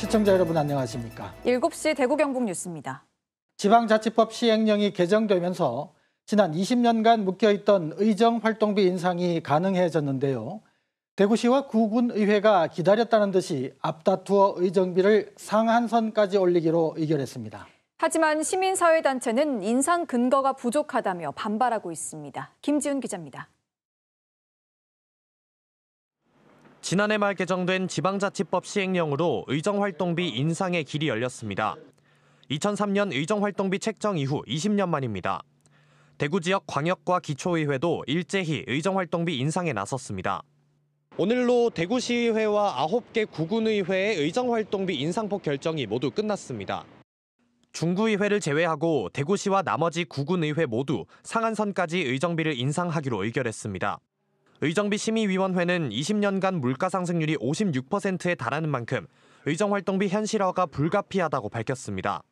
시청자 여러분 안녕하십니까? 7시 대구 경북 뉴스입니다. 지방자치법 시행령이 개정되면서 지난 20년간 묶여있던 의정 활동비 인상이 가능해졌는데요. 대구시와 구군의회가 기다렸다는 듯이 앞다투어 의정비를 상한선까지 올리기로 의결했습니다. 하지만 시민사회단체는 인상 근거가 부족하다며 반발하고 있습니다. 김지훈 기자입니다. 지난해 말 개정된 지방자치법 시행령으로 의정활동비 인상의 길이 열렸습니다. 2003년 의정활동비 책정 이후 20년 만입니다. 대구 지역 광역과 기초의회도 일제히 의정활동비 인상에 나섰습니다. 오늘로 대구시의회와 9개 구군의회의 의정활동비 인상폭 결정이 모두 끝났습니다. 중구의회를 제외하고 대구시와 나머지 구군의회 모두 상한선까지 의정비를 인상하기로 의결했습니다. 의정비 심의위원회는 20년간 물가 상승률이 56%에 달하는 만큼 의정 활동비 현실화가 불가피하다고 밝혔습니다.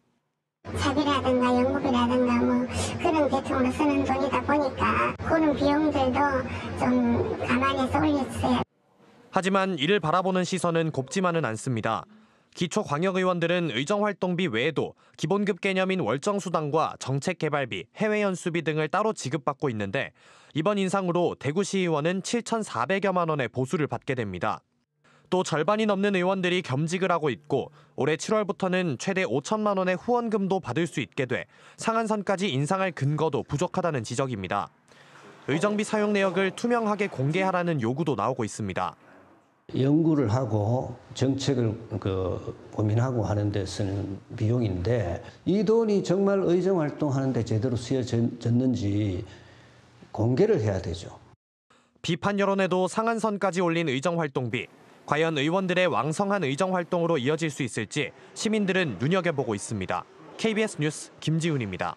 차비라든가 연구비라든가 뭐 그런 계통으로 쓰는 돈이다 보니까 그런 비용들도 좀 감안해서 올렸요 하지만 이를 바라보는 시선은 곱지만은 않습니다. 기초광역의원들은 의정활동비 외에도 기본급 개념인 월정수당과 정책개발비, 해외연수비 등을 따로 지급받고 있는데 이번 인상으로 대구시의원은 7,400여만 원의 보수를 받게 됩니다. 또 절반이 넘는 의원들이 겸직을 하고 있고 올해 7월부터는 최대 5천만 원의 후원금도 받을 수 있게 돼 상한선까지 인상할 근거도 부족하다는 지적입니다. 의정비 사용 내역을 투명하게 공개하라는 요구도 나오고 있습니다. 연구를 하고 정책을 그 고민하고 하는 데 쓰는 비용인데 이 돈이 정말 의정 활동하는 데 제대로 쓰여졌는지 공개를 해야 되죠. 비판 여론에도 상한선까지 올린 의정 활동비. 과연 의원들의 왕성한 의정 활동으로 이어질 수 있을지 시민들은 눈여겨보고 있습니다. KBS 뉴스 김지훈입니다.